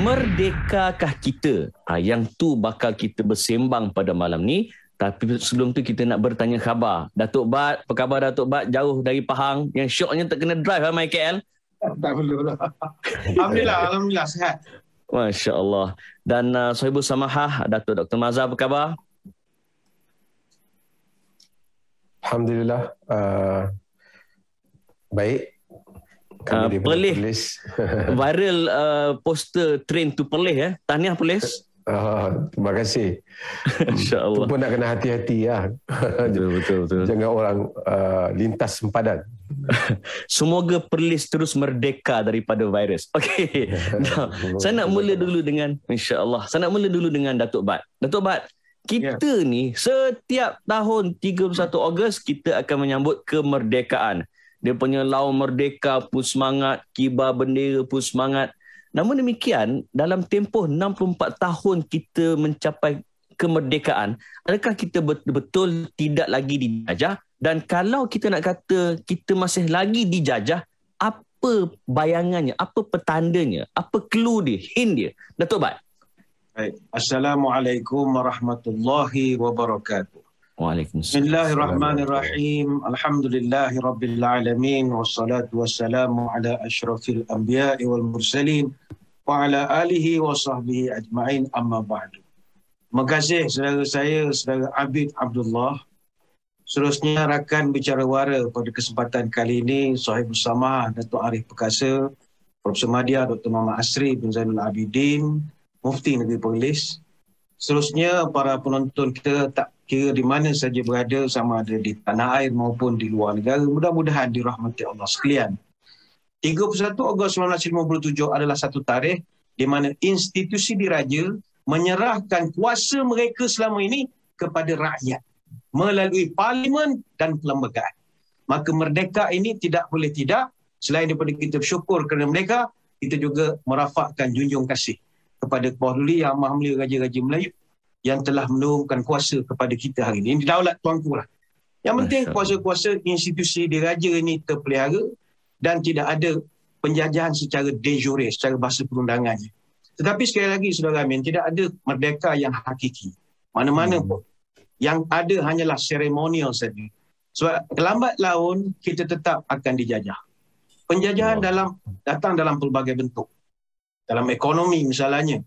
Merdekakah kita? Ha, yang tu bakal kita bersembang pada malam ni. Tapi sebelum tu kita nak bertanya khabar. Datuk Bat, apa khabar Datuk Bat? Jauh dari Pahang. Yang syoknya tak kena drive lah Mike KL. Tak perlu lah. Alhamdulillah, Alhamdulillah sihat. Masya Allah. Dan uh, Sohibu Samahah, Datuk Dr. Mazhar, apa khabar? Alhamdulillah. Uh, baik uh, Perlis. Viral uh, poster train to Perlis eh. Tahniah Perlis. Oh, terima kasih. Insya Allah. pun nak kena hati-hati ya. Betul, betul, betul. Jangan orang uh, lintas sempadan. Semoga Perlis terus merdeka daripada virus. Okey. Nah, saya nak mula dulu dengan, Insya Allah. saya nak mula dulu dengan Datuk Bat. Datuk Bat, kita ya. ni setiap tahun 31 Ogos kita akan menyambut kemerdekaan dia punya laung merdeka pun semangat, kibar bendera pun semangat. Namun demikian, dalam tempoh 64 tahun kita mencapai kemerdekaan, adakah kita betul-betul tidak lagi dijajah? Dan kalau kita nak kata kita masih lagi dijajah, apa bayangannya, apa petandanya, apa clue dia, hint dia? Datuk Bat. Assalamualaikum warahmatullahi wabarakatuh. Waalaikumsalam. Bismillahirrahmanirrahim. Alhamdulillahirrabbilalamin. Wassalatu wassalamu ala ashrafil anbiya wal mursalin. Wa ala alihi wa sahbihi ajma'in amma ba'du. Terima kasih saudara saya, saudara Abid Abdullah. Seterusnya rakan bicara wara pada kesempatan kali ini, Sohib Bersama, Datuk Arif Perkasa, Prof. Madia, Dr. Muhammad Asri bin Zainul Abidin, Mufti Negeri Perlis. Seterusnya para penonton kita tak kira di mana saja berada sama ada di tanah air maupun di luar negara mudah-mudahan dirahmati Allah sekalian 31 Ogos 1957 adalah satu tarikh di mana institusi diraja menyerahkan kuasa mereka selama ini kepada rakyat melalui parlimen dan perlembagaan. Maka merdeka ini tidak boleh tidak selain daripada kita bersyukur kerana mereka kita juga merafakkan junjung kasih kepada Kepala Duli Yang Maha Mulia Raja-Raja Melayu yang telah menurunkan kuasa kepada kita hari ini. Ini daulat tuanku lah. Yang penting kuasa-kuasa institusi diraja ini terpelihara dan tidak ada penjajahan secara de jure, secara bahasa perundangannya. Tetapi sekali lagi, Saudara Amin, tidak ada merdeka yang hakiki. Mana-mana hmm. pun. Yang ada hanyalah seremonial saja. Sebab lambat laun, kita tetap akan dijajah. Penjajahan oh. dalam datang dalam pelbagai bentuk. Dalam ekonomi misalnya,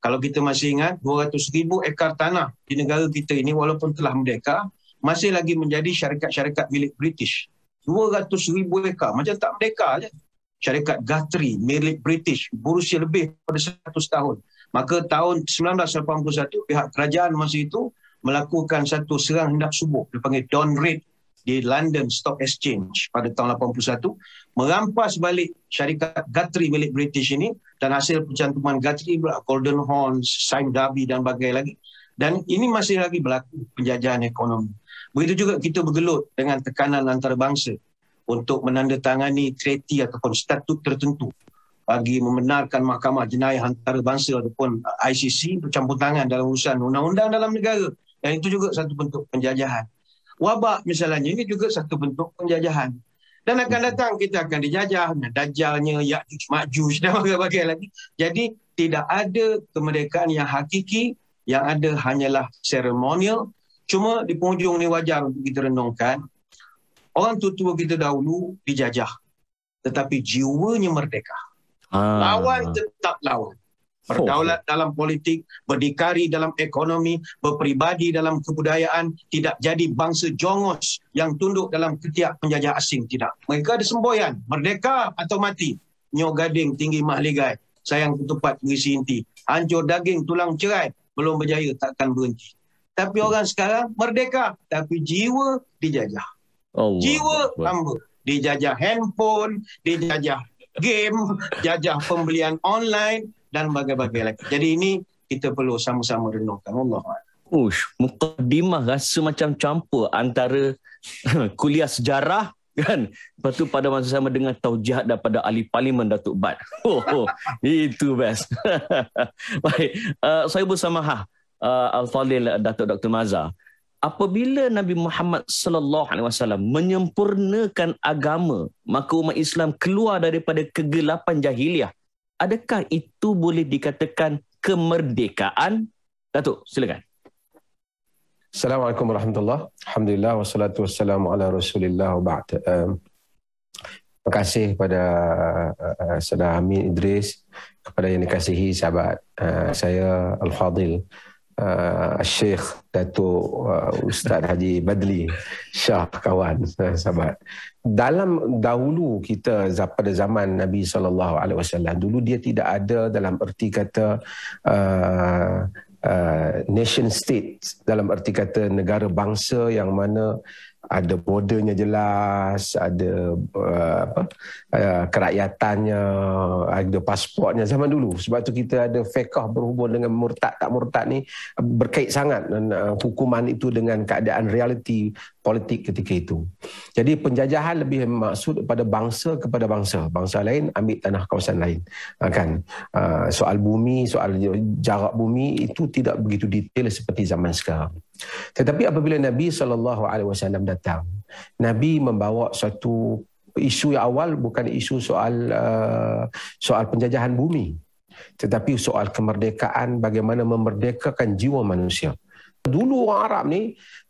kalau kita masih ingat 200 ribu ekar tanah di negara kita ini walaupun telah merdeka masih lagi menjadi syarikat-syarikat milik British. 200 ribu ekar macam tak merdeka je. Syarikat Guthrie milik British berusia lebih pada 100 tahun. Maka tahun 1981 pihak kerajaan masa itu melakukan satu serang hendap subuh dipanggil Don Raid di London Stock Exchange pada tahun 81 merampas balik syarikat Guthrie milik British ini dan hasil pencantuman Guthrie pula Golden Horns, Sime Darby dan bagai lagi dan ini masih lagi berlaku penjajahan ekonomi. Begitu juga kita bergelut dengan tekanan antarabangsa untuk menandatangani treaty ataupun statut tertentu bagi membenarkan Mahkamah Jenayah Antarabangsa ataupun ICC bercampur tangan dalam urusan undang-undang dalam negara. Dan itu juga satu bentuk penjajahan wabak misalnya ini juga satu bentuk penjajahan dan akan hmm. datang kita akan dijajah dengan dajalnya yakjuj majuj dan ya, bagai-bagai lagi jadi tidak ada kemerdekaan yang hakiki yang ada hanyalah seremonial cuma di penghujung ni wajar untuk kita renungkan orang tua-tua kita dahulu dijajah tetapi jiwanya merdeka ah. lawan tetap lawan berdaulat dalam politik, berdikari dalam ekonomi, berpribadi dalam kebudayaan, tidak jadi bangsa jongos yang tunduk dalam ketiak penjajah asing, tidak. Mereka ada semboyan, merdeka atau mati. Nyok gading tinggi mahligai, sayang ketupat mengisi inti. Hancur daging tulang cerai, belum berjaya takkan berhenti. Tapi hmm. orang sekarang merdeka, tapi jiwa dijajah. Allah jiwa hamba. Dijajah handphone, dijajah game, jajah pembelian online, dan bagai-bagai lagi. Jadi ini kita perlu sama-sama renungkan Allah. Ush, mukadimah rasa macam campur antara kuliah sejarah kan lepas tu pada masa sama dengan taujihat daripada ahli parlimen Datuk Bat oh, oh itu best baik uh, saya bersama ha uh, al-fadil uh, Datuk Dr Mazza apabila Nabi Muhammad sallallahu alaihi wasallam menyempurnakan agama maka umat Islam keluar daripada kegelapan jahiliah adakah itu boleh dikatakan kemerdekaan? Datuk, silakan. Assalamualaikum warahmatullahi wabarakatuh. Alhamdulillah wassalatu wassalamu ala Rasulillah wa ba'd. Um, terima kasih kepada uh, uh Saudara Amin Idris kepada yang dikasihi sahabat uh, saya Al-Fadil uh, Syekh Datuk uh, Ustaz Haji Badli Syah kawan sahabat dalam dahulu kita pada zaman Nabi sallallahu alaihi wasallam dulu dia tidak ada dalam erti kata uh, uh, nation state dalam erti kata negara bangsa yang mana ada bordernya jelas, ada uh, apa uh, kerakyatannya, ada pasportnya zaman dulu. Sebab tu kita ada fiqh berhubung dengan murtad tak murtad ni berkait sangat dan uh, hukuman itu dengan keadaan realiti politik ketika itu. Jadi penjajahan lebih maksud pada bangsa kepada bangsa, bangsa lain ambil tanah kawasan lain. Uh, kan uh, soal bumi, soal jarak bumi itu tidak begitu detail seperti zaman sekarang. Tetapi apabila Nabi saw datang, Nabi membawa satu isu yang awal bukan isu soal uh, soal penjajahan bumi, tetapi soal kemerdekaan bagaimana memerdekakan jiwa manusia. Dulu orang Arab ni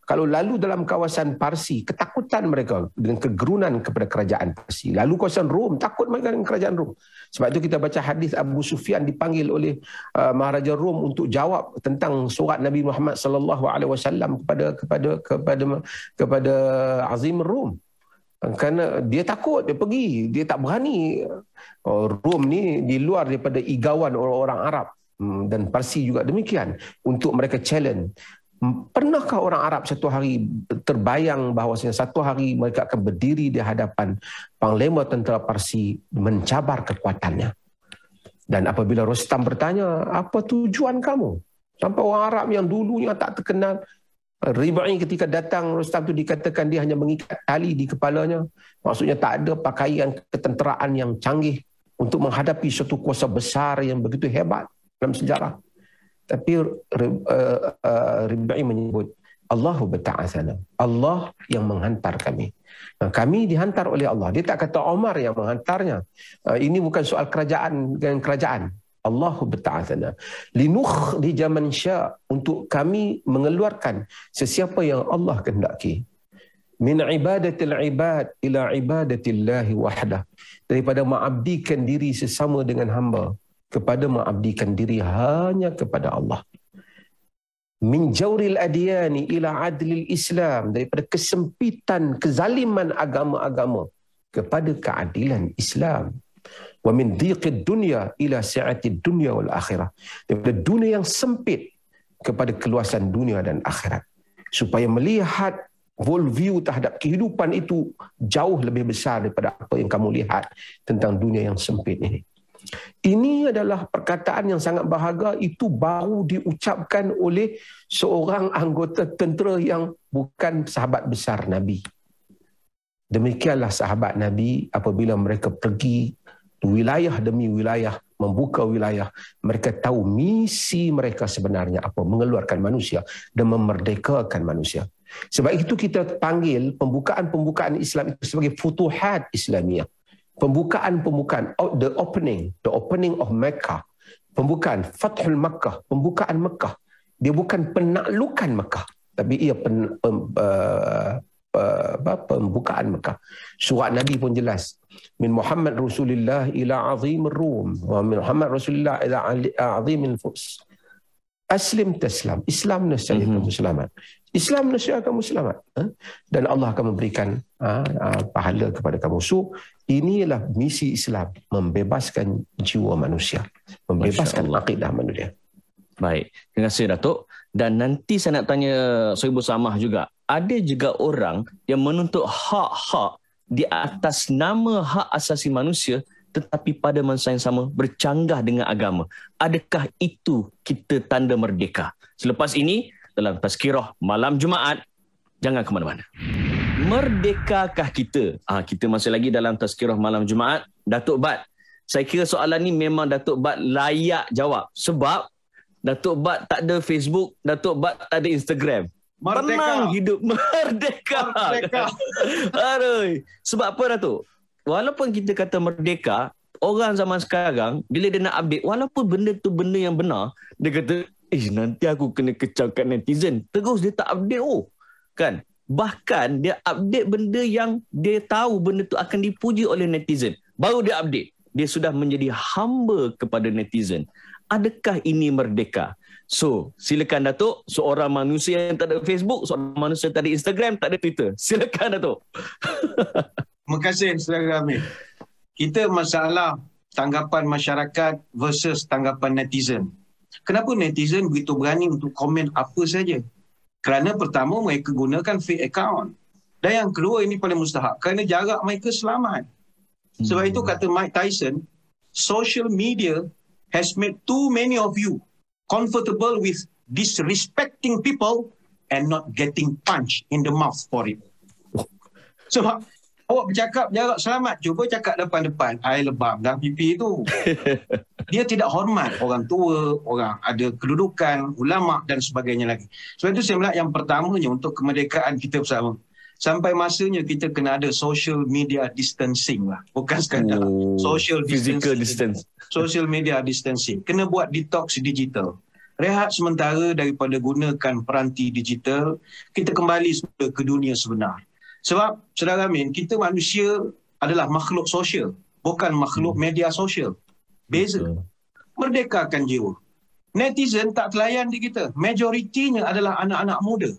kalau lalu dalam kawasan Parsi, ketakutan mereka dengan kegerunan kepada kerajaan Parsi. Lalu kawasan Rom, takut mereka dengan kerajaan Rom. Sebab itu kita baca hadis Abu Sufyan dipanggil oleh uh, Maharaja Rom untuk jawab tentang surat Nabi Muhammad sallallahu alaihi wasallam kepada kepada kepada kepada Azim Rom. Uh, kerana dia takut, dia pergi, dia tak berani. Uh, Rom ni di luar daripada igawan orang-orang Arab hmm, dan Parsi juga demikian untuk mereka challenge Pernahkah orang Arab satu hari terbayang bahawa satu hari mereka akan berdiri di hadapan panglima tentera Parsi mencabar kekuatannya? Dan apabila Rostam bertanya, apa tujuan kamu? Sampai orang Arab yang dulunya tak terkenal, Riba'i ketika datang Rostam itu dikatakan dia hanya mengikat tali di kepalanya. Maksudnya tak ada pakaian ketenteraan yang canggih untuk menghadapi suatu kuasa besar yang begitu hebat dalam sejarah. Tapi Rabi eh, eh, menyebut Allah bertaasana. Allah yang menghantar kami. Nah, kami dihantar oleh Allah. Dia tak kata Omar yang menghantarnya. Uh, ini bukan soal kerajaan dengan kerajaan. Allah bertaasana. Linuh di zaman syak untuk kami mengeluarkan sesiapa yang Allah kehendaki. Min ibadatil ibad ila ibadatillahi wahdah. Daripada mengabdikan diri sesama dengan hamba kepada mengabdikan diri hanya kepada Allah. Min jawril adiyani ila adlil Islam. Daripada kesempitan, kezaliman agama-agama kepada keadilan Islam. Wa min diqid dunya ila si'ati dunya wal akhirah. Daripada dunia yang sempit kepada keluasan dunia dan akhirat. Supaya melihat world view terhadap kehidupan itu jauh lebih besar daripada apa yang kamu lihat tentang dunia yang sempit ini. Ini adalah perkataan yang sangat bahagia itu baru diucapkan oleh seorang anggota tentera yang bukan sahabat besar Nabi. Demikianlah sahabat Nabi apabila mereka pergi wilayah demi wilayah, membuka wilayah, mereka tahu misi mereka sebenarnya apa, mengeluarkan manusia dan memerdekakan manusia. Sebab itu kita panggil pembukaan-pembukaan Islam itu sebagai futuhat Islamiah pembukaan-pembukaan oh, the opening the opening of mecca pembukaan fathul makkah pembukaan mekah dia bukan penaklukan mekah tapi ia pen, pem, uh, apa, pembukaan mekah surat nabi pun jelas min muhammad rasulillah ila azimir rum wa min muhammad rasulillah ila al-azim al fus aslim taslam islam nescaya mm-hmm. Islam nasib kamu selamat ha? dan Allah akan memberikan ha, ha, pahala kepada kamu. So inilah misi Islam membebaskan jiwa manusia, membebaskan akidah manusia. Baik, terima kasih Datuk. Dan nanti saya nak tanya Soebu Samah juga. Ada juga orang yang menuntut hak-hak di atas nama hak asasi manusia tetapi pada masa yang sama bercanggah dengan agama. Adakah itu kita tanda merdeka? Selepas ini, dalam tazkirah malam Jumaat. Jangan ke mana-mana. Merdekakah kita? Ah, kita masih lagi dalam tazkirah malam Jumaat. Datuk Bat, saya kira soalan ni memang Datuk Bat layak jawab. Sebab Datuk Bat tak ada Facebook, Datuk Bat tak ada Instagram. Merdeka. Penang hidup merdeka. merdeka. sebab apa Datuk? Walaupun kita kata merdeka, orang zaman sekarang bila dia nak update walaupun benda tu benda yang benar dia kata Eh nanti aku kena kecau netizen. Terus dia tak update oh. Kan? Bahkan dia update benda yang dia tahu benda tu akan dipuji oleh netizen. Baru dia update. Dia sudah menjadi hamba kepada netizen. Adakah ini merdeka? So, silakan Datuk, seorang manusia yang tak ada Facebook, seorang manusia yang tak ada Instagram, tak ada Twitter. Silakan Datuk. Terima kasih, Saudara Amir. Kita masalah tanggapan masyarakat versus tanggapan netizen. Kenapa netizen begitu berani untuk komen apa saja? Kerana pertama mereka gunakan fake account. Dan yang kedua ini paling mustahak kerana jarak mereka selamat. Sebab hmm. itu kata Mike Tyson, social media has made too many of you comfortable with disrespecting people and not getting punched in the mouth for it. Oh. Sebab awak bercakap jarak selamat cuba cakap depan-depan air lebam dalam pipi itu dia tidak hormat orang tua orang ada kedudukan ulama dan sebagainya lagi sebab itu saya melihat yang pertamanya untuk kemerdekaan kita bersama sampai masanya kita kena ada social media distancing lah bukan sekadar oh, social distancing physical distance social media distancing kena buat detox digital rehat sementara daripada gunakan peranti digital kita kembali semula ke dunia sebenar sebab, saudara Amin, kita manusia adalah makhluk sosial. Bukan makhluk hmm. media sosial. Beza. Betul. Merdekakan jiwa. Netizen tak terlayan di kita. Majoritinya adalah anak-anak muda.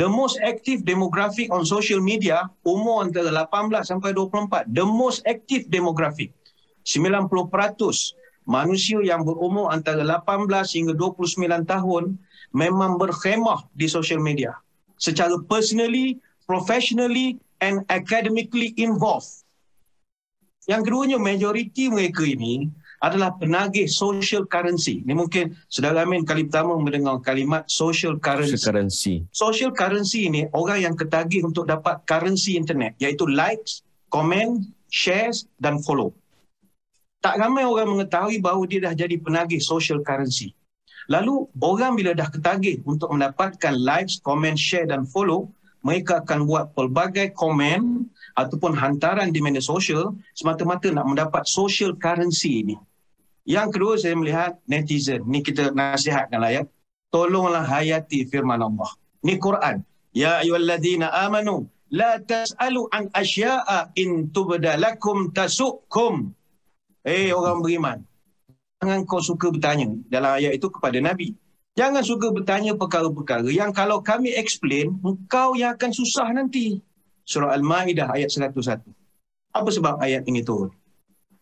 The most active demographic on social media, umur antara 18 sampai 24. The most active demographic. 90% manusia yang berumur antara 18 hingga 29 tahun memang berkhemah di social media. Secara personally, professionally and academically involved. Yang keduanya, majoriti mereka ini adalah penagih social currency. Ini mungkin sudah lama kali pertama mendengar kalimat social currency. social currency. Social currency ini orang yang ketagih untuk dapat currency internet iaitu likes, comment, shares dan follow. Tak ramai orang mengetahui bahawa dia dah jadi penagih social currency. Lalu orang bila dah ketagih untuk mendapatkan likes, comment, share dan follow, mereka akan buat pelbagai komen ataupun hantaran di media sosial semata-mata nak mendapat social currency ini. Yang kedua saya melihat netizen, ni kita nasihatkan lah ya. Tolonglah hayati firman Allah. Ini Quran. Ya ayualladzina amanu la tas'alu an asya'a in tubadalakum tasukum. Eh hey, orang beriman. Jangan kau suka bertanya dalam ayat itu kepada Nabi. Jangan suka bertanya perkara-perkara yang kalau kami explain, engkau yang akan susah nanti. Surah Al-Ma'idah ayat 101. Apa sebab ayat ini turun?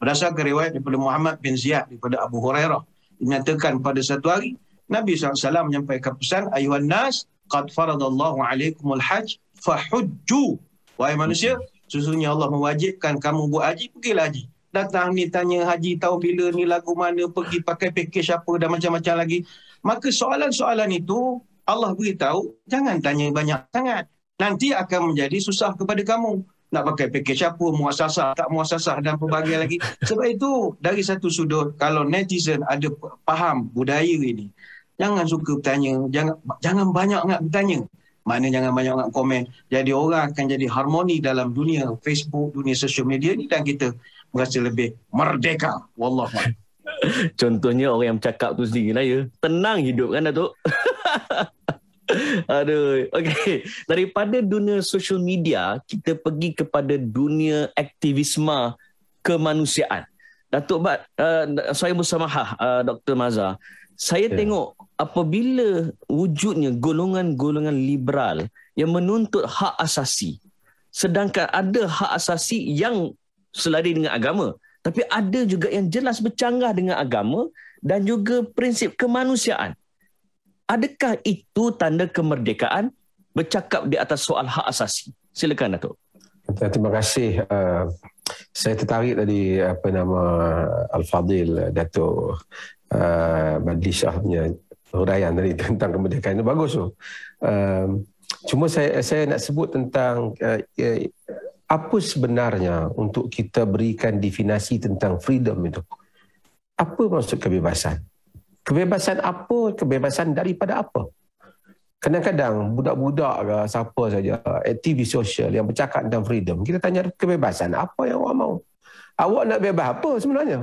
Berdasarkan riwayat daripada Muhammad bin Ziyad daripada Abu Hurairah. Dinyatakan pada satu hari, Nabi SAW menyampaikan pesan, Ayuhan Nas, Qad faradallahu alaikumul hajj, fahujju. Wahai manusia, sesungguhnya Allah mewajibkan kamu buat haji, pergilah haji datang ni tanya haji tahu bila ni lagu mana pergi pakai package apa dan macam-macam lagi maka soalan-soalan itu Allah beritahu jangan tanya banyak sangat nanti akan menjadi susah kepada kamu nak pakai paket apa, muasasah, tak muasasah dan pelbagai lagi. Sebab itu, dari satu sudut, kalau netizen ada faham budaya ini, jangan suka bertanya, jangan jangan banyak nak bertanya. Mana jangan banyak nak komen. Jadi orang akan jadi harmoni dalam dunia Facebook, dunia social media ni dan kita merasa lebih merdeka. Wallahu Contohnya orang yang cakap tu sendiri lah ya. Tenang hidup kan Datuk. Aduh. Okey. Daripada dunia social media, kita pergi kepada dunia aktivisme kemanusiaan. Datuk Bat, uh, saya bersamahah uh, Dr. Mazhar. Saya yeah. tengok apabila wujudnya golongan-golongan liberal yang menuntut hak asasi, sedangkan ada hak asasi yang selari dengan agama. Tapi ada juga yang jelas bercanggah dengan agama dan juga prinsip kemanusiaan. Adakah itu tanda kemerdekaan bercakap di atas soal hak asasi? Silakan Datuk. Terima kasih. Eh, saya tertarik tadi apa nama Al-Fadil Datuk Badlishah eh, punya huraian tadi tentang kemerdekaan itu bagus tu. Eh, cuma saya saya nak sebut tentang apa sebenarnya untuk kita berikan definasi tentang freedom itu? Apa maksud kebebasan? Kebebasan apa? Kebebasan daripada apa? Kadang-kadang budak-budak ke siapa saja, aktivis sosial yang bercakap tentang freedom, kita tanya kebebasan apa yang awak mahu? Awak nak bebas apa sebenarnya?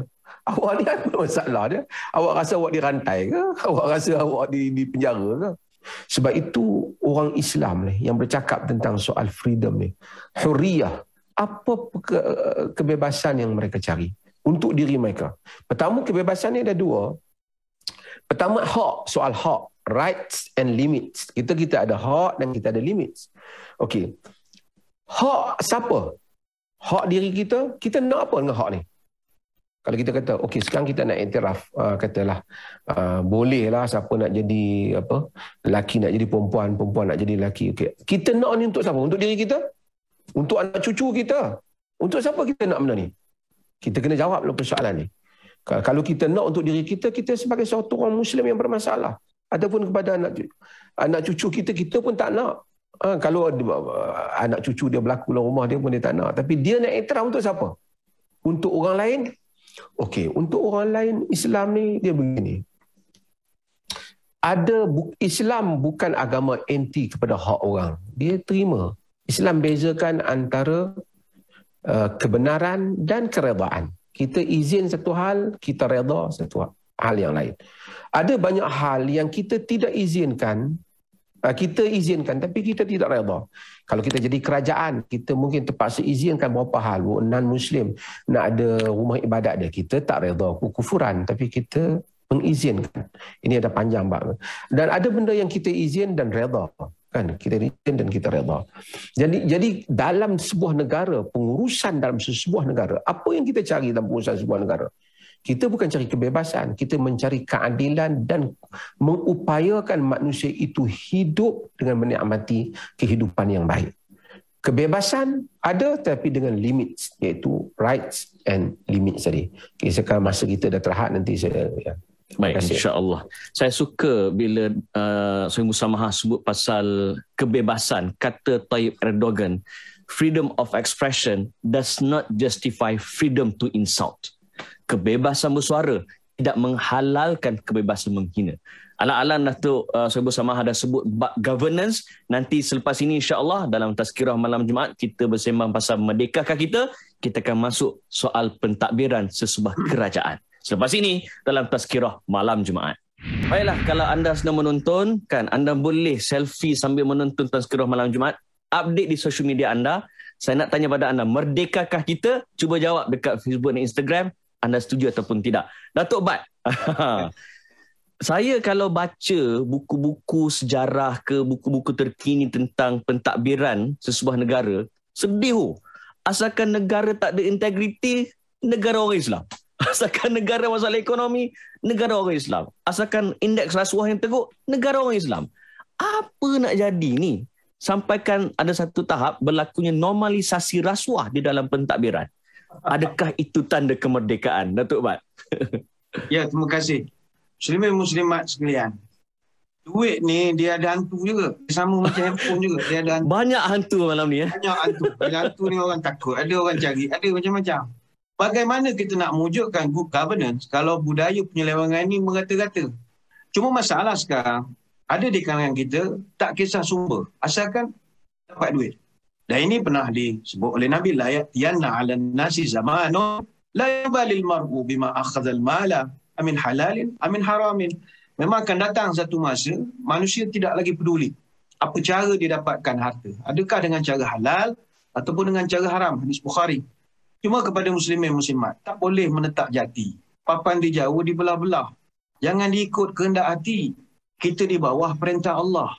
Awak ni apa masalah dia? Awak rasa awak dirantai ke? Awak rasa awak di, di penjara ke? Sebab itu orang Islam ni yang bercakap tentang soal freedom ni. Huriyah. Apa kebebasan yang mereka cari untuk diri mereka? Pertama, kebebasan ni ada dua. Pertama, hak. Soal hak. Rights and limits. Kita kita ada hak dan kita ada limits. Okey. Hak siapa? Hak diri kita, kita nak apa dengan hak ni? kalau kita kata okey sekarang kita nak iktiraf uh, katalah uh, bolehlah siapa nak jadi apa laki nak jadi perempuan perempuan nak jadi laki okey kita nak ni untuk siapa untuk diri kita untuk anak cucu kita untuk siapa kita nak benda ni kita kena jawab lo persoalan ni kalau kita nak untuk diri kita kita sebagai satu orang muslim yang bermasalah ataupun kepada anak anak cucu kita kita pun tak nak uh, kalau uh, anak cucu dia berlaku dalam rumah dia pun dia tak nak tapi dia nak iktiraf untuk siapa untuk orang lain Okey, untuk orang lain Islam ni dia begini. Ada bu- Islam bukan agama anti kepada hak orang. Dia terima. Islam bezakan antara uh, kebenaran dan keredaan. Kita izin satu hal, kita reda satu hal, hal yang lain. Ada banyak hal yang kita tidak izinkan Ah, kita izinkan tapi kita tidak redha. Kalau kita jadi kerajaan, kita mungkin terpaksa izinkan beberapa hal. Non Muslim nak ada rumah ibadat dia, kita tak redha. Kekufuran, tapi kita mengizinkan. Ini ada panjang bab. Dan ada benda yang kita izin dan redha. Kan? Kita izin dan kita redha. Jadi, jadi dalam sebuah negara, pengurusan dalam sebuah negara, apa yang kita cari dalam pengurusan sebuah negara? Kita bukan cari kebebasan, kita mencari keadilan dan mengupayakan manusia itu hidup dengan menikmati kehidupan yang baik. Kebebasan ada tapi dengan limit, iaitu rights and limit. tadi. Okay, sekarang masa kita dah terhad nanti saya ya. Baik, insyaAllah. Saya suka bila uh, Sayyid Musamaha sebut pasal kebebasan, kata Tayyip Erdogan, freedom of expression does not justify freedom to insult. Hmm kebebasan bersuara tidak menghalalkan kebebasan menghina. Alang-alang Datuk uh, Sobhu Samaha dah sebut bab governance. Nanti selepas ini insyaAllah dalam tazkirah malam Jumaat kita bersembang pasal merdekakan kita. Kita akan masuk soal pentadbiran sesebuah kerajaan. Selepas ini dalam tazkirah malam Jumaat. Baiklah, kalau anda sedang menonton, kan anda boleh selfie sambil menonton tazkirah malam Jumaat. Update di social media anda. Saya nak tanya pada anda, merdekakah kita? Cuba jawab dekat Facebook dan Instagram anda setuju ataupun tidak. Datuk Bat. saya kalau baca buku-buku sejarah ke buku-buku terkini tentang pentadbiran sesebuah negara, sedih. Oh. Asalkan negara tak ada integriti, negara orang Islam. Asalkan negara masalah ekonomi, negara orang Islam. Asalkan indeks rasuah yang teruk, negara orang Islam. Apa nak jadi ni? Sampaikan ada satu tahap berlakunya normalisasi rasuah di dalam pentadbiran. Adakah itu tanda kemerdekaan, Datuk Bat? ya, terima kasih. Muslimin muslimat sekalian. Duit ni dia ada hantu juga. Dia sama macam handphone juga. Dia ada hantu. Banyak hantu malam ni. ya. Banyak hantu. Bila hantu ni orang takut. Ada orang cari. Ada macam-macam. Bagaimana kita nak mewujudkan good governance kalau budaya penyelewangan ni merata-rata? Cuma masalah sekarang, ada di kalangan kita tak kisah sumber. Asalkan dapat duit. Dan ini pernah disebut oleh Nabi la yatiyanna 'ala nasi zamanu la yubalil mar'u bima akhadha al-mala amin halal, amin haram. Memang akan datang satu masa manusia tidak lagi peduli apa cara dia dapatkan harta. Adakah dengan cara halal ataupun dengan cara haram hadis Bukhari. Cuma kepada muslimin muslimat tak boleh menetap jati. Papan di jauh dibelah-belah. Jangan diikut kehendak hati. Kita di bawah perintah Allah.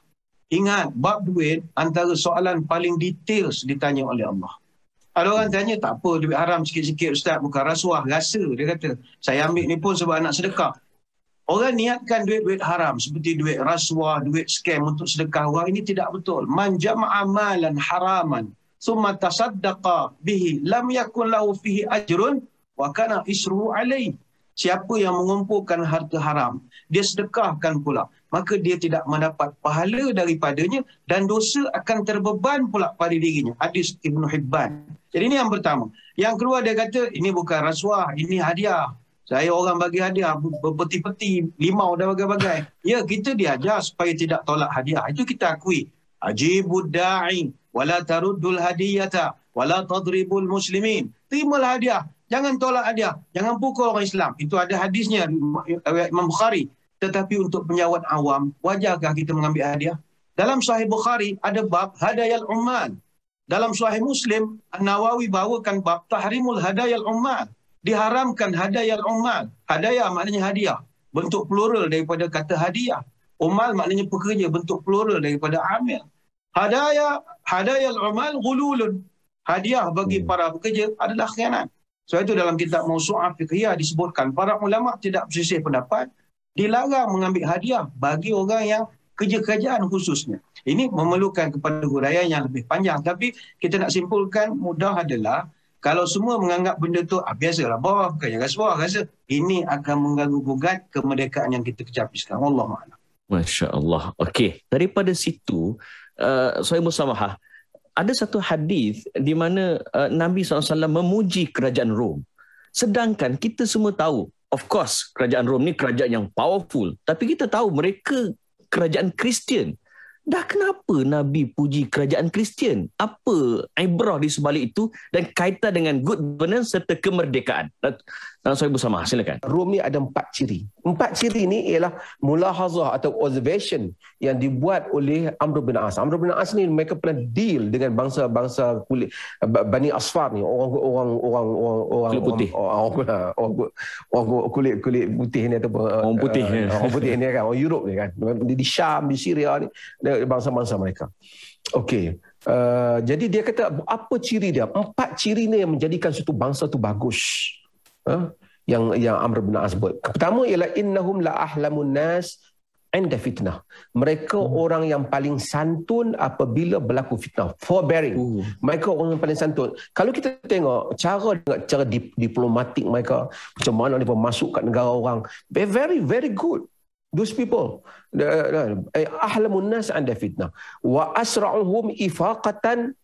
Ingat bab duit antara soalan paling detail ditanya oleh Allah. Ada orang tanya tak apa duit haram sikit-sikit ustaz bukan rasuah rasa dia kata saya ambil ni pun sebab nak sedekah. Orang niatkan duit-duit haram seperti duit rasuah, duit scam untuk sedekah orang ini tidak betul. Man jama'a haraman thumma tasaddaqa bihi lam yakun lahu fihi ajrun wa kana isru alaih. Siapa yang mengumpulkan harta haram, dia sedekahkan pula maka dia tidak mendapat pahala daripadanya dan dosa akan terbeban pula pada dirinya. Hadis Ibn Hibban. Jadi ini yang pertama. Yang kedua dia kata, ini bukan rasuah, ini hadiah. Saya orang bagi hadiah, berpeti-peti, limau dan bagai-bagai. Ya, kita diajar supaya tidak tolak hadiah. Itu kita akui. Ajibud da'i, wala taruddul hadiyata, wala tadribul muslimin. Terimalah hadiah. Jangan tolak hadiah. Jangan pukul orang Islam. Itu ada hadisnya Imam Bukhari. Tetapi untuk penyawat awam, wajarkah kita mengambil hadiah? Dalam Sahih Bukhari ada bab hadayal umman. Dalam Sahih Muslim, An Nawawi bawakan bab tahrimul hadayal umman. Diharamkan hadayal umman. Hadiah maknanya hadiah. Bentuk plural daripada kata hadiah. Umal maknanya pekerja. Bentuk plural daripada amil. Hadaya, hadayal umman gululun. Hadiah bagi hmm. para pekerja adalah khianat. Sebab so, itu dalam kitab Mausu'ah Fiqhiyah disebutkan para ulama tidak bersisih pendapat dilarang mengambil hadiah bagi orang yang kerja kerajaan khususnya. Ini memerlukan kepada huraian yang lebih panjang. Tapi kita nak simpulkan mudah adalah kalau semua menganggap benda itu ah, biasalah bawah bukan jaga bawah rasa ini akan mengganggu gugat kemerdekaan yang kita kecapi sekarang. Allah ma'ala. Masya Allah. Okey. Daripada situ, uh, saya musamaha. Ada satu hadis di mana uh, Nabi SAW memuji kerajaan Rom. Sedangkan kita semua tahu of course kerajaan Rom ni kerajaan yang powerful tapi kita tahu mereka kerajaan Kristian dah kenapa nabi puji kerajaan Kristian apa ibrah di sebalik itu dan kaitan dengan good governance serta kemerdekaan dan saya bersama, silakan. Room ni ada empat ciri. Empat ciri ni ialah mulahazah atau observation yang dibuat oleh Amr bin As. Amr bin As ni mereka pernah deal dengan bangsa-bangsa kulit eh, Bani Asfar ni, orang orang orang orang orang kulit putih. Orang, orang, orang, kulit kulit putih ni ataupun eh, orang putih. Eh, orang putih ni kan, orang Europe ni kan. Di Syam, di Syria ni bangsa-bangsa mereka. Okey. Uh, jadi dia kata apa ciri dia? Empat ciri ni yang menjadikan suatu bangsa tu bagus. Ha? yang yang Amr bin As buat. Pertama ialah innahum la ahlamun nas inda fitnah. Mereka hmm. orang yang paling santun apabila berlaku fitnah. Forbearing. Hmm. Mereka orang yang paling santun. Kalau kita tengok cara cara diplomatik mereka, macam mana mereka masuk kat negara orang, they very very good. Those people. Eh, eh, ahlamun nas anda fitnah. Wa asra'uhum ifaqatan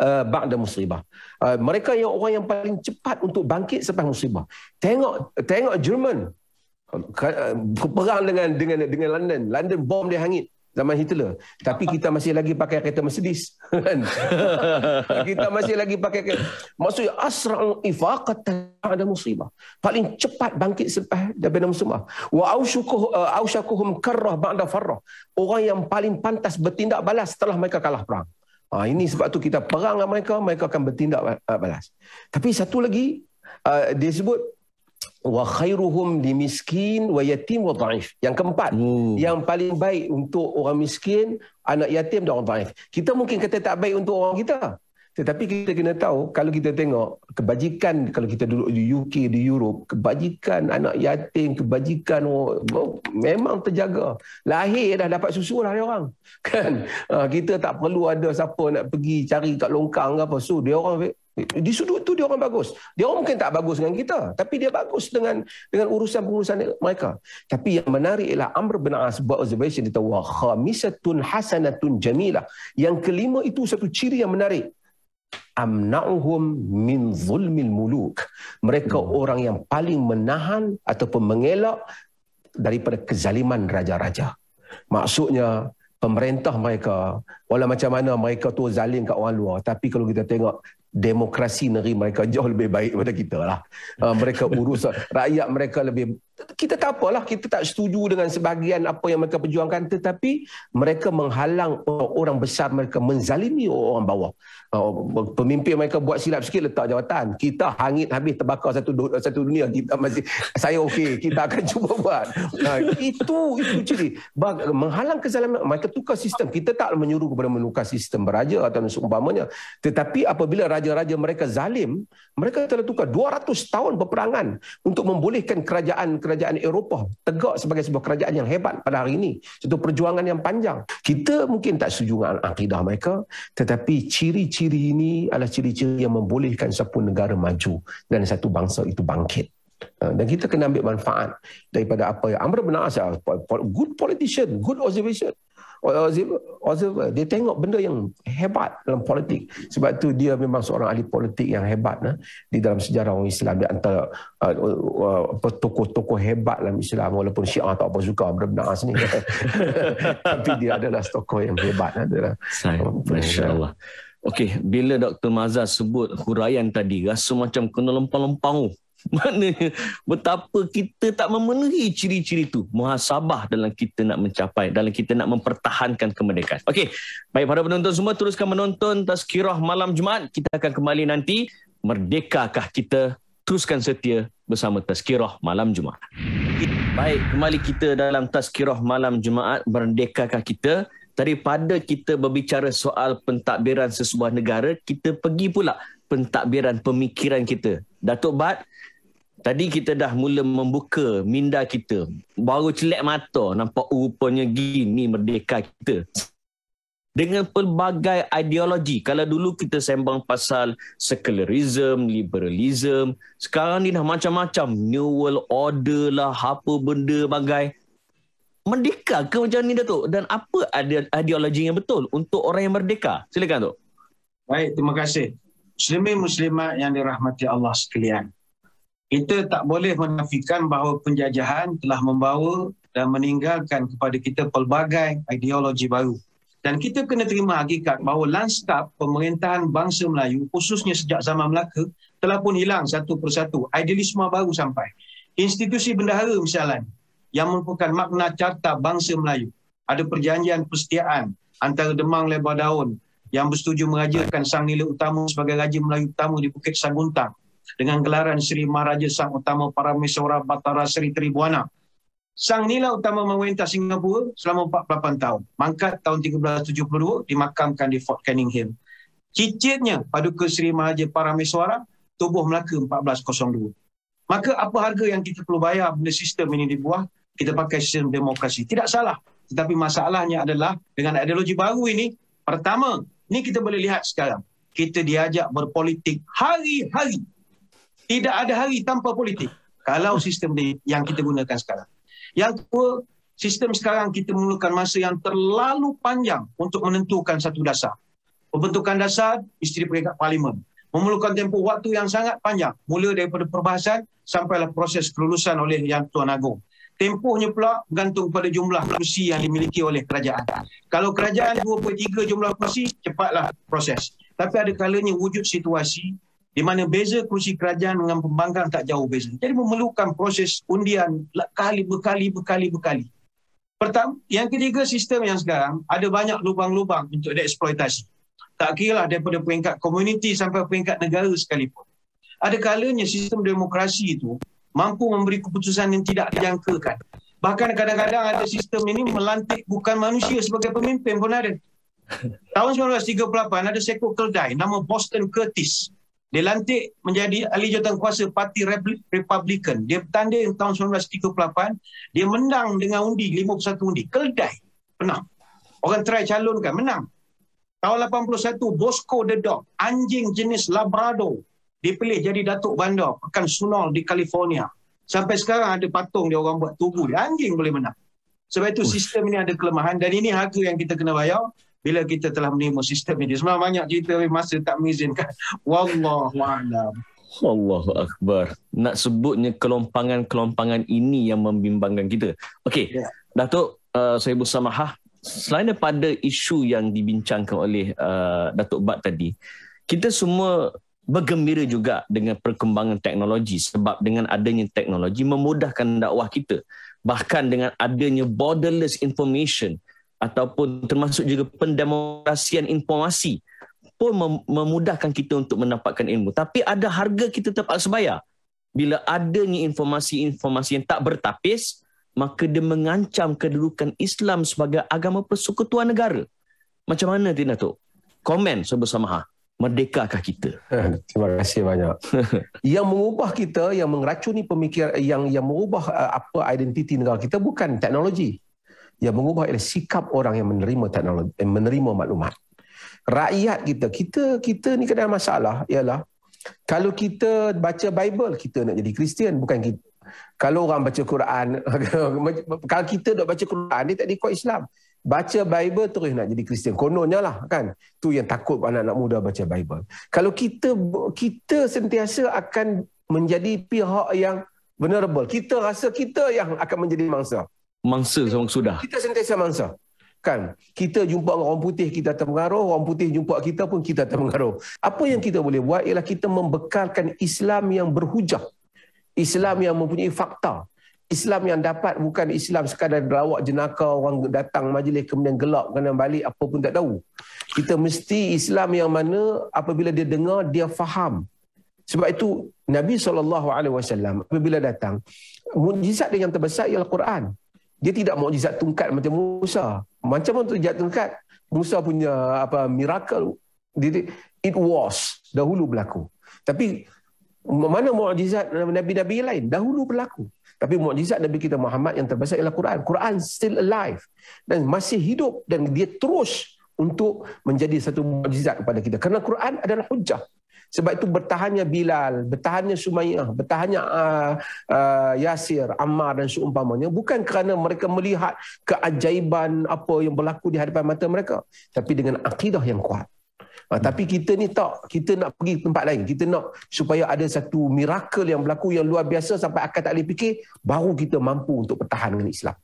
uh, ba'da musibah. Uh, mereka yang orang yang paling cepat untuk bangkit selepas musibah. Tengok tengok Jerman eh, perang dengan dengan dengan London. London bom dia hangit zaman Hitler. Tapi kita masih lagi pakai kereta Mercedes. Kan? kita masih lagi pakai kereta. Maksudnya asra'u ifaqatan ada musibah. Paling cepat bangkit selepas daripada musibah. Wa ausyukuh ausyakuhum karrah ba'da farrah. Orang yang paling pantas bertindak balas setelah mereka kalah perang. Ha, ini sebab tu kita peranglah mereka, mereka akan bertindak balas. Tapi satu lagi, uh, dia sebut, wa khairuhum limiskin wa yatim wa dhaif. Yang keempat, hmm. yang paling baik untuk orang miskin, anak yatim dan orang dhaif. Kita mungkin kata tak baik untuk orang kita. Tetapi kita kena tahu kalau kita tengok kebajikan kalau kita duduk di UK, di Europe, kebajikan anak yatim, kebajikan oh, oh, memang terjaga. Lahir dah dapat susu lah dia orang. Kan? Ha, kita tak perlu ada siapa nak pergi cari kat longkang apa. So dia orang di sudut tu dia orang bagus. Dia orang mungkin tak bagus dengan kita, tapi dia bagus dengan dengan urusan urusan mereka. Tapi yang menarik ialah Amr bin As buat observation dia tahu khamisatun hasanatun jamilah. Yang kelima itu satu ciri yang menarik amna'uhum min zulmil muluk mereka hmm. orang yang paling menahan ataupun mengelak daripada kezaliman raja-raja maksudnya pemerintah mereka wala macam mana mereka tu zalim kat orang luar tapi kalau kita tengok demokrasi negeri mereka jauh lebih baik daripada kita lah. Uh, mereka urus rakyat mereka lebih kita tak apalah kita tak setuju dengan sebahagian apa yang mereka perjuangkan tetapi mereka menghalang orang besar mereka menzalimi orang bawah uh, pemimpin mereka buat silap sikit letak jawatan kita hangit habis terbakar satu satu dunia kita masih saya okey kita akan cuba buat nah, itu itu ciri menghalang kezalaman mereka tukar sistem kita tak menyuruh kepada menukar sistem beraja atau seumpamanya tetapi apabila raja-raja mereka zalim mereka telah tukar 200 tahun peperangan untuk membolehkan kerajaan-kerajaan kerajaan Eropah tegak sebagai sebuah kerajaan yang hebat pada hari ini. Satu perjuangan yang panjang. Kita mungkin tak setuju dengan akidah mereka, tetapi ciri-ciri ini adalah ciri-ciri yang membolehkan satu negara maju dan satu bangsa itu bangkit. Ah, dan kita kena ambil manfaat daripada apa yang Amr benar asal. Good politician, good observation observer, observer dia tengok benda yang hebat dalam politik sebab tu dia memang seorang ahli politik yang hebat nah di dalam sejarah orang Islam dia antara apa uh, uh, uh hebat dalam Islam walaupun Syiah tak apa suka benda-benda tapi dia adalah tokoh yang hebat adalah masya-Allah Okey, bila Dr. Mazhar sebut huraian tadi, rasa macam kena lempang-lempang. mana betapa kita tak memenuhi ciri-ciri itu muhasabah dalam kita nak mencapai dalam kita nak mempertahankan kemerdekaan okey baik para penonton semua teruskan menonton tazkirah malam jumaat kita akan kembali nanti merdekakah kita teruskan setia bersama tazkirah malam jumaat baik kembali kita dalam tazkirah malam jumaat merdekakah kita daripada kita berbicara soal pentadbiran sesebuah negara kita pergi pula pentadbiran pemikiran kita datuk bad Tadi kita dah mula membuka minda kita. Baru celik mata nampak rupanya gini merdeka kita. Dengan pelbagai ideologi. Kalau dulu kita sembang pasal sekularism, liberalism. Sekarang ni dah macam-macam. New World Order lah, apa benda bagai. Merdeka ke macam ni Datuk? Dan apa ideologi yang betul untuk orang yang merdeka? Silakan Datuk. Baik, terima kasih. Muslimin Muslimat yang dirahmati Allah sekalian kita tak boleh menafikan bahawa penjajahan telah membawa dan meninggalkan kepada kita pelbagai ideologi baru. Dan kita kena terima hakikat bahawa lanskap pemerintahan bangsa Melayu, khususnya sejak zaman Melaka, telah pun hilang satu persatu. Idealisme baru sampai. Institusi bendahara misalnya, yang merupakan makna carta bangsa Melayu. Ada perjanjian persetiaan antara Demang Lebar Daun yang bersetuju mengajarkan Sang nilai Utama sebagai Raja Melayu Utama di Bukit Saguntang dengan gelaran Sri Maharaja Sang Utama Parameswara Batara Sri Tribuana. Sang Nila Utama memerintah Singapura selama 48 tahun. Mangkat tahun 1372 dimakamkan di Fort Canning Hill. Cicitnya Paduka Sri Maharaja Parameswara tubuh Melaka 1402. Maka apa harga yang kita perlu bayar bila sistem ini dibuat? Kita pakai sistem demokrasi. Tidak salah. Tetapi masalahnya adalah dengan ideologi baru ini, pertama, ini kita boleh lihat sekarang. Kita diajak berpolitik hari-hari tidak ada hari tanpa politik kalau sistem ini yang kita gunakan sekarang. Yang kedua, sistem sekarang kita memerlukan masa yang terlalu panjang untuk menentukan satu dasar. Pembentukan dasar, isteri peringkat parlimen. Memerlukan tempoh waktu yang sangat panjang. Mula daripada perbahasan lah proses kelulusan oleh Yang Tuan Agong. Tempohnya pula bergantung pada jumlah kursi yang dimiliki oleh kerajaan. Kalau kerajaan 2.3 jumlah kursi, cepatlah proses. Tapi ada kalanya wujud situasi di mana beza kursi kerajaan dengan pembangkang tak jauh beza. Jadi memerlukan proses undian kali berkali berkali berkali. Pertama, yang ketiga sistem yang sekarang ada banyak lubang-lubang untuk dieksploitasi. Tak kira lah daripada peringkat komuniti sampai peringkat negara sekalipun. Ada kalanya sistem demokrasi itu mampu memberi keputusan yang tidak dijangkakan. Bahkan kadang-kadang ada sistem ini melantik bukan manusia sebagai pemimpin pun ada. Tahun 1938 ada Seko Keldai nama Boston Curtis Dilantik menjadi ahli jawatan kuasa Parti Republikan. Dia bertanding tahun 1938. Dia menang dengan undi, 51 undi. Keledai. Menang. Orang try calonkan, menang. Tahun 81, Bosco the Dog, anjing jenis Labrador, dipilih jadi Datuk Bandar, Pekan Sunol di California. Sampai sekarang ada patung dia orang buat tubuh dia. Anjing boleh menang. Sebab itu sistem ini ada kelemahan dan ini harga yang kita kena bayar bila kita telah menerima sistem ini. Sebenarnya banyak cerita tapi masa tak mengizinkan. Wallahualam. Allah Akbar. Nak sebutnya kelompangan-kelompangan ini yang membimbangkan kita. Okey, yeah. Datuk uh, Sohibus Samahah, selain daripada isu yang dibincangkan oleh uh, Datuk Bat tadi, kita semua bergembira juga dengan perkembangan teknologi sebab dengan adanya teknologi memudahkan dakwah kita. Bahkan dengan adanya borderless information, ataupun termasuk juga pendemokrasian informasi pun memudahkan kita untuk mendapatkan ilmu. Tapi ada harga kita terpaksa bayar. Bila adanya informasi-informasi yang tak bertapis, maka dia mengancam kedudukan Islam sebagai agama persekutuan negara. Macam mana Tina tu? Komen sebesar ha. Merdekakah kita? Eh, terima kasih banyak. yang mengubah kita, yang meracuni pemikiran, yang yang mengubah eh, apa identiti negara kita bukan teknologi yang mengubah ialah sikap orang yang menerima teknologi yang eh, menerima maklumat rakyat kita kita kita ni kena masalah ialah kalau kita baca bible kita nak jadi kristian bukan kita kalau orang baca Quran kalau kita dok baca Quran ni tak di Islam baca bible terus nak jadi kristian kononnya lah kan tu yang takut anak-anak muda baca bible kalau kita kita sentiasa akan menjadi pihak yang vulnerable kita rasa kita yang akan menjadi mangsa mangsa sama sudah. Kita sentiasa mangsa. Kan? Kita jumpa orang putih kita terpengaruh, orang putih jumpa kita pun kita terpengaruh. Apa yang kita boleh buat ialah kita membekalkan Islam yang berhujah. Islam yang mempunyai fakta. Islam yang dapat bukan Islam sekadar berlawak jenaka orang datang majlis kemudian gelap kena balik apa pun tak tahu. Kita mesti Islam yang mana apabila dia dengar dia faham. Sebab itu Nabi SAW apabila datang mujizat dia yang terbesar ialah Quran dia tidak mukjizat tungkat macam Musa. Macam mana tu mukjizat tungkat? Musa punya apa miracle dia, it was dahulu berlaku. Tapi mana mukjizat nabi-nabi lain dahulu berlaku? Tapi mukjizat Nabi kita Muhammad yang terbesar ialah Quran. Quran still alive dan masih hidup dan dia terus untuk menjadi satu mukjizat kepada kita. Kerana Quran adalah hujah. Sebab itu bertahannya Bilal, bertahannya Sumayyah, bertahannya uh, uh, Yasir, Ammar dan seumpamanya bukan kerana mereka melihat keajaiban apa yang berlaku di hadapan mata mereka, tapi dengan akidah yang kuat. Ha, tapi kita ni tak, kita nak pergi tempat lain. Kita nak supaya ada satu miracle yang berlaku yang luar biasa sampai akal tak boleh fikir, baru kita mampu untuk bertahan dengan Islam.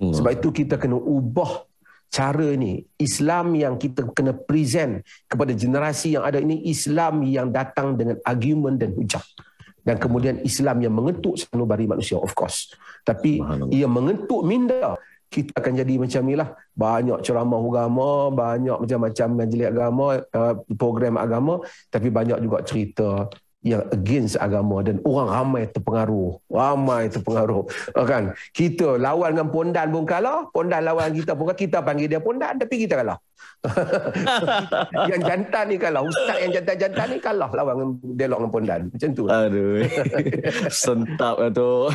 Hmm. Sebab itu kita kena ubah cara ini Islam yang kita kena present kepada generasi yang ada ini Islam yang datang dengan argument dan hujah dan kemudian Islam yang mengetuk sanubari manusia of course tapi ia mengetuk minda kita akan jadi macam inilah banyak ceramah agama banyak macam-macam majlis agama eh, program agama tapi banyak juga cerita yang against agama dan orang ramai terpengaruh. Ramai terpengaruh. Oh, kan? Kita lawan dengan pondan pun kalah. Pondan lawan kita pun kita panggil dia pondan tapi kita kalah. yang jantan ni kalah. Ustaz yang jantan-jantan ni kalah lawan dengan delok dengan pondan. Macam tu. Aduh. Sentap lah tu.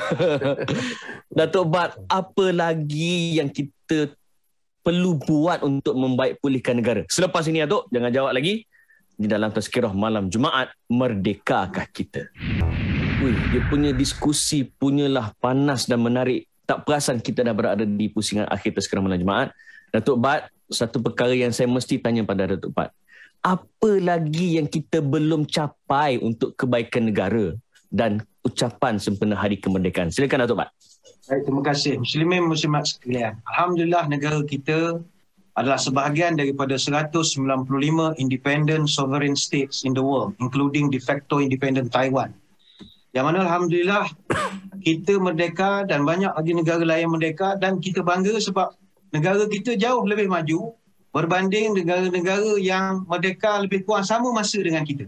Datuk Bat, apa lagi yang kita perlu buat untuk membaik pulihkan negara? Selepas ini Datuk, jangan jawab lagi di dalam tazkirah malam Jumaat merdekakah kita. Ui, dia punya diskusi punyalah panas dan menarik. Tak perasan kita dah berada di pusingan akhir tazkirah malam Jumaat. Datuk Bat, satu perkara yang saya mesti tanya pada Datuk Bat. Apa lagi yang kita belum capai untuk kebaikan negara dan ucapan sempena hari kemerdekaan? Silakan Datuk Bat. Baik, terima kasih. Muslimin, Muslimat sekalian. Alhamdulillah negara kita adalah sebahagian daripada 195 independent sovereign states in the world including de facto independent Taiwan. Yang mana alhamdulillah kita merdeka dan banyak lagi negara lain merdeka dan kita bangga sebab negara kita jauh lebih maju berbanding negara-negara yang merdeka lebih kurang sama masa dengan kita.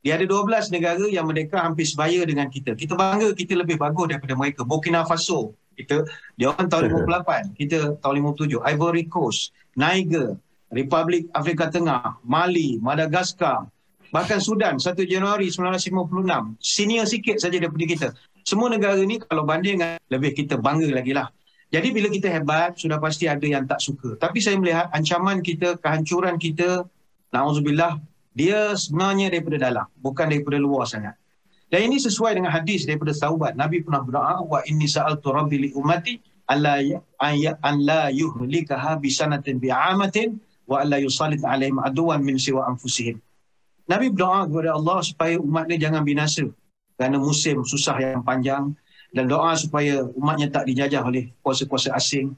Dia ada 12 negara yang merdeka hampir sebaya dengan kita. Kita bangga kita lebih bagus daripada mereka. Burkina Faso, kita dia orang tahun 58 kita tahun 57 Ivory Coast Niger Republik Afrika Tengah Mali Madagaskar bahkan Sudan 1 Januari 1956 senior sikit saja daripada kita semua negara ni kalau banding lebih kita bangga lagi lah jadi bila kita hebat sudah pasti ada yang tak suka tapi saya melihat ancaman kita kehancuran kita na'udzubillah dia sebenarnya daripada dalam bukan daripada luar sangat dan ini sesuai dengan hadis daripada Sauban. Nabi pernah berdoa wa inni sa'altu rabbi li ummati alla ya an ya-, la yuhlikaha bi sanatin bi amatin wa alla yusallit alaihim aduwan min siwa anfusihim. Nabi berdoa kepada Allah supaya umatnya jangan binasa kerana musim susah yang panjang dan doa supaya umatnya tak dijajah oleh kuasa-kuasa asing.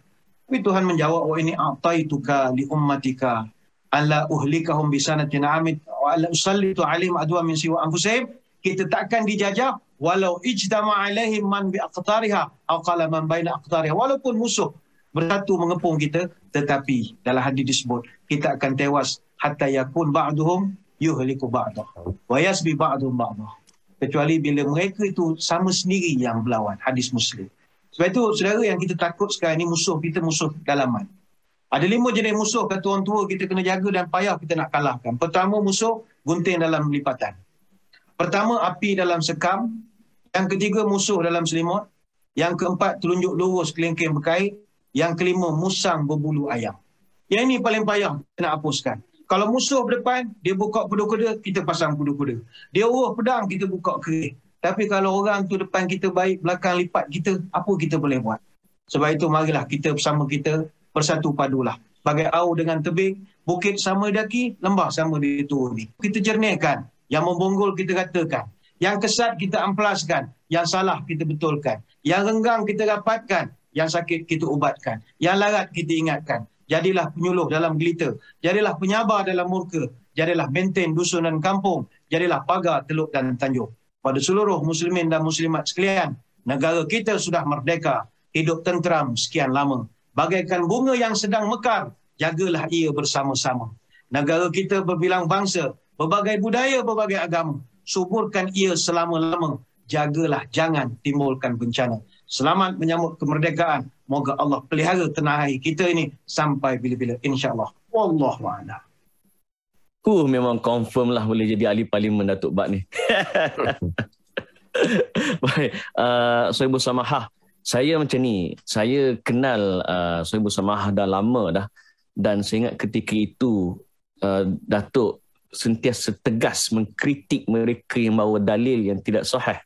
Tapi Tuhan menjawab wa inni ataituka li ummatika alla uhlikahum bi sanatin amit wa alla usallitu alaihim aduwan min siwa anfusihim kita takkan dijajah walau ijtama alaihim man bi aqtariha atau qala man baina aqtariha walaupun musuh bersatu mengepung kita tetapi dalam hadis disebut kita akan tewas hatta yakun ba'duhum yuhliku ba'dahu wa yasbi ba'dhum ba'dahu kecuali bila mereka itu sama sendiri yang berlawan hadis muslim sebab itu saudara yang kita takut sekarang ni musuh kita musuh dalaman ada lima jenis musuh kata orang tua kita kena jaga dan payah kita nak kalahkan. Pertama musuh gunting dalam lipatan. Pertama api dalam sekam, yang ketiga musuh dalam selimut, yang keempat telunjuk lurus kelingking berkait, yang kelima musang berbulu ayam. Yang ini paling payah nak hapuskan. Kalau musuh berdepan, dia buka kuda-kuda, kita pasang kuda-kuda. Dia urus pedang, kita buka kerih. Tapi kalau orang tu depan kita baik, belakang lipat kita, apa kita boleh buat? Sebab itu marilah kita bersama kita bersatu padulah. Bagai au dengan tebing, bukit sama daki, lembah sama dia turun. Kita jernihkan yang membonggol kita katakan. Yang kesat kita amplaskan. Yang salah kita betulkan. Yang renggang kita rapatkan. Yang sakit kita ubatkan. Yang larat kita ingatkan. Jadilah penyuluh dalam gelita. Jadilah penyabar dalam murka. Jadilah benteng dusun dan kampung. Jadilah pagar teluk dan tanjung. Pada seluruh muslimin dan muslimat sekalian, negara kita sudah merdeka. Hidup tenteram sekian lama. Bagaikan bunga yang sedang mekar, jagalah ia bersama-sama. Negara kita berbilang bangsa, berbagai budaya, berbagai agama. Suburkan ia selama-lama. Jagalah, jangan timbulkan bencana. Selamat menyambut kemerdekaan. Moga Allah pelihara tenaga kita ini sampai bila-bila. InsyaAllah. Wallahu a'lam. Huh, memang confirm lah boleh jadi ahli parlimen Datuk Bat ni. Baik, saya uh, Soebu saya macam ni, saya kenal uh, Soebu Samahah dah lama dah dan saya ingat ketika itu uh, Datuk sentiasa tegas mengkritik mereka yang bawa dalil yang tidak sahih.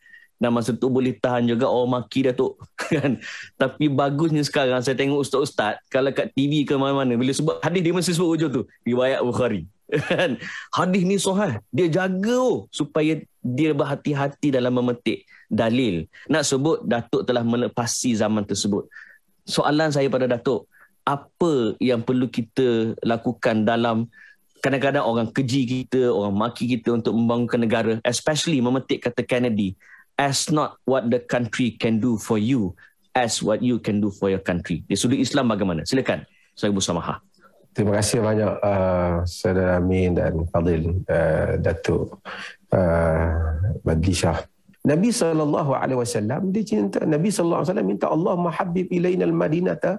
Dan masa tu boleh tahan juga orang oh, maki dah tu. Kan? Tapi bagusnya sekarang saya tengok ustaz-ustaz kalau kat TV ke mana-mana bila sebut hadis dia mesti sebut hujung tu. Riwayat Bukhari. Kan? hadis ni sahih. Dia jaga oh, supaya dia berhati-hati dalam memetik dalil. Nak sebut Datuk telah melepasi zaman tersebut. Soalan saya pada Datuk, apa yang perlu kita lakukan dalam kadang-kadang orang keji kita, orang maki kita untuk membangunkan negara, especially memetik kata Kennedy, as not what the country can do for you, as what you can do for your country. Di sudut Islam bagaimana? Silakan, Saya Samaha. Terima kasih banyak uh, Saudara Amin dan Fadil uh, Datuk uh, Badli Shah. Nabi sallallahu alaihi wasallam dia cinta Nabi sallallahu alaihi wasallam minta Allah mahabbib ilaina al-madinata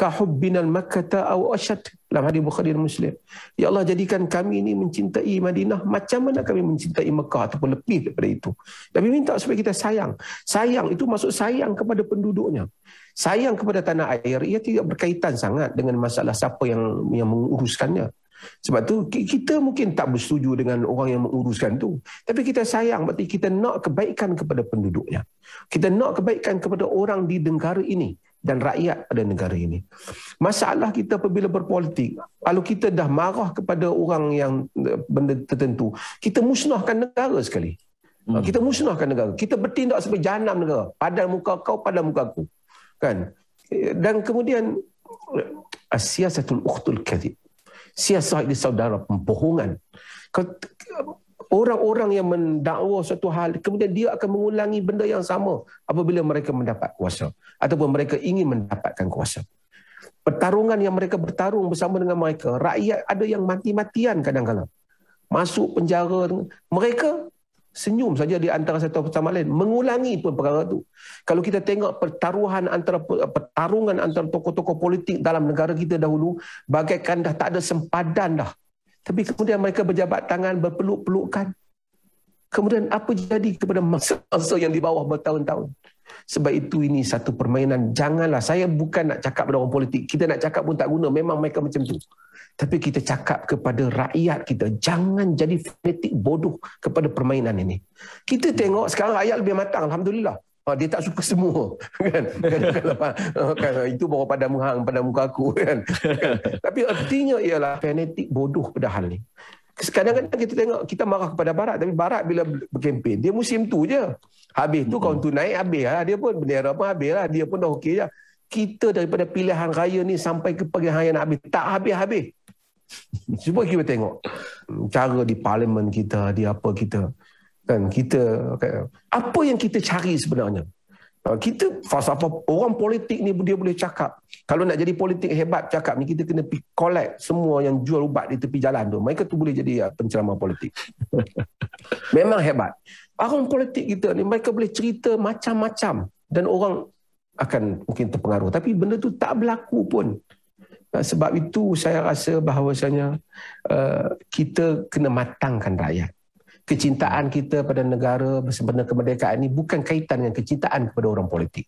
ka hubbina al-makkata aw ashad dalam hadis Bukhari dan Muslim ya Allah jadikan kami ini mencintai Madinah macam mana kami mencintai Mekah ataupun lebih daripada itu Nabi minta supaya kita sayang sayang itu maksud sayang kepada penduduknya sayang kepada tanah air ia tidak berkaitan sangat dengan masalah siapa yang yang menguruskannya sebab tu kita mungkin tak bersetuju dengan orang yang menguruskan tu. Tapi kita sayang berarti kita nak kebaikan kepada penduduknya. Kita nak kebaikan kepada orang di negara ini dan rakyat pada negara ini. Masalah kita apabila berpolitik, kalau kita dah marah kepada orang yang eh, benda tertentu, kita musnahkan negara sekali. Hmm. Kita musnahkan negara. Kita bertindak seperti jahanam negara. Padam muka kau, padam muka aku. Kan? Eh, dan kemudian, eh, siasatul ukhtul kathib siasat di saudara pembohongan. Orang-orang yang mendakwa suatu hal, kemudian dia akan mengulangi benda yang sama apabila mereka mendapat kuasa. Ataupun mereka ingin mendapatkan kuasa. Pertarungan yang mereka bertarung bersama dengan mereka, rakyat ada yang mati-matian kadang-kadang. Masuk penjara, mereka senyum saja di antara satu sama lain mengulangi pun perkara itu kalau kita tengok pertaruhan antara pertarungan antara tokoh-tokoh politik dalam negara kita dahulu bagaikan dah tak ada sempadan dah tapi kemudian mereka berjabat tangan berpeluk-pelukan kemudian apa jadi kepada masa-masa yang di bawah bertahun-tahun sebab itu ini satu permainan janganlah saya bukan nak cakap pada orang politik kita nak cakap pun tak guna memang mereka macam tu tapi kita cakap kepada rakyat kita jangan jadi fanatik bodoh kepada permainan ini kita tengok sekarang rakyat lebih matang alhamdulillah ah, dia tak suka semua kan? Kan, kan, kan kan itu bawa pada muhang pada muka aku kan tapi artinya ialah fanatik bodoh pada hal ini Kadang-kadang kita tengok, kita marah kepada Barat. Tapi Barat bila berkempen, dia musim tu je. Habis tu, kau tu naik, habis lah. Dia pun bendera pun habis lah. Dia pun dah okey je. Lah. Kita daripada pilihan raya ni sampai ke pagi raya nak habis. Tak habis-habis. Cuba kita tengok cara di parlimen kita, di apa kita. Kan kita kan, apa yang kita cari sebenarnya? Ah, kita apa orang politik ni dia boleh cakap. Kalau nak jadi politik hebat cakap ni kita kena pergi collect semua yang jual ubat di tepi jalan tu. Mereka tu boleh jadi ah, penceramah politik. Memang hebat. Orang politik kita ni mereka boleh cerita macam-macam dan orang akan mungkin terpengaruh tapi benda tu tak berlaku pun. Eh, sebab itu saya rasa bahawasanya uh, kita kena matangkan rakyat. Kecintaan kita pada negara sebenar kemerdekaan ini bukan kaitan dengan kecintaan kepada orang politik.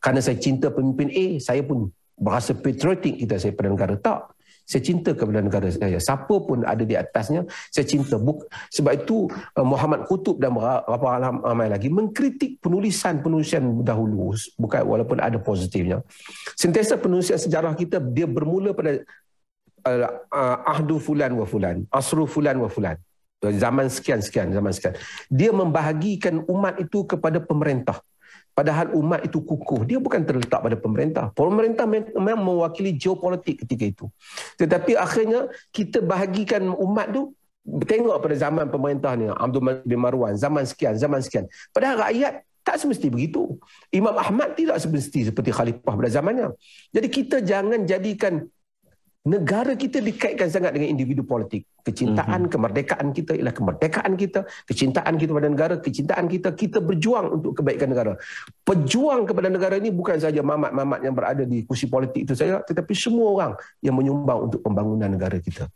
Karena saya cinta pemimpin A, saya pun berasa patriotik kita saya pada negara. Tak saya cinta kepada negara saya siapa pun ada di atasnya saya cinta Buk- sebab itu uh, Muhammad Kutub dan beberapa ramai lagi mengkritik penulisan-penulisan dahulu bukan walaupun ada positifnya sentiasa penulisan sejarah kita dia bermula pada uh, uh ahdu fulan wa fulan asru fulan wa fulan zaman sekian sekian zaman sekian dia membahagikan umat itu kepada pemerintah Padahal umat itu kukuh. Dia bukan terletak pada pemerintah. Pemerintah memang mewakili geopolitik ketika itu. Tetapi akhirnya kita bahagikan umat tu tengok pada zaman pemerintah ni Abdul Malik bin Marwan zaman sekian zaman sekian padahal rakyat tak semesti begitu Imam Ahmad tidak semesti seperti khalifah pada zamannya jadi kita jangan jadikan negara kita dikaitkan sangat dengan individu politik. Kecintaan mm-hmm. kemerdekaan kita ialah kemerdekaan kita, kecintaan kita kepada negara, kecintaan kita kita berjuang untuk kebaikan negara. Pejuang kepada negara ini bukan saja mamat-mamat yang berada di kursi politik itu saja, tetapi semua orang yang menyumbang untuk pembangunan negara kita.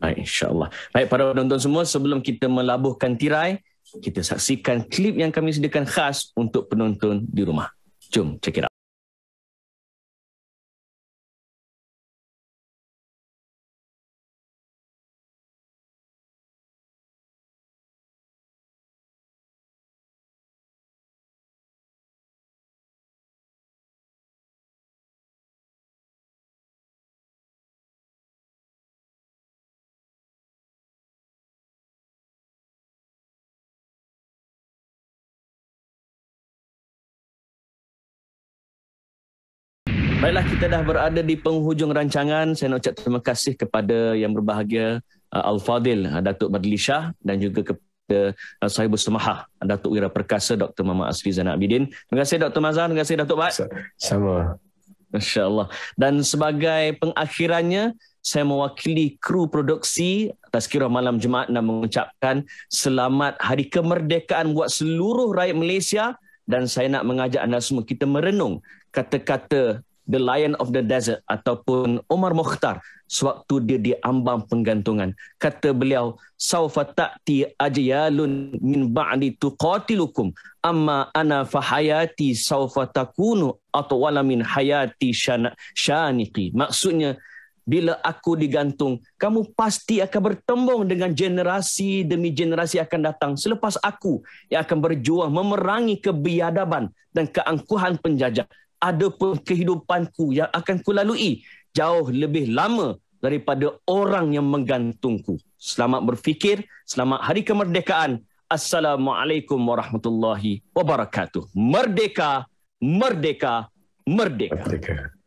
Baik, insyaAllah. Baik, para penonton semua, sebelum kita melabuhkan tirai, kita saksikan klip yang kami sediakan khas untuk penonton di rumah. Jom, check it out. Baiklah kita dah berada di penghujung rancangan. Saya nak ucap terima kasih kepada yang berbahagia uh, Al-Fadil uh, Datuk Badli Shah dan juga kepada uh, Sahibu Semaha Datuk Wira Perkasa Dr. Mama Asri Zainal Abidin. Terima kasih Dr. Mazan, terima kasih Datuk Bad. Sama. Insyaallah. Dan sebagai pengakhirannya saya mewakili kru produksi Tazkirah Malam Jumaat dan mengucapkan selamat hari kemerdekaan buat seluruh rakyat Malaysia dan saya nak mengajak anda semua kita merenung kata-kata The Lion of the Desert ataupun Omar Mokhtar, sewaktu dia diambang penggantungan. Kata beliau, Saufa ta'ti ajyalun min ba'di tuqatilukum amma ana fahayati saufa takunu atwala min hayati syaniqi. Maksudnya, bila aku digantung, kamu pasti akan bertembung dengan generasi demi generasi akan datang selepas aku yang akan berjuang memerangi kebiadaban dan keangkuhan penjajah ada pun kehidupanku yang akan kulalui jauh lebih lama daripada orang yang menggantungku. Selamat berfikir, selamat hari kemerdekaan. Assalamualaikum warahmatullahi wabarakatuh. Merdeka, merdeka, merdeka. merdeka.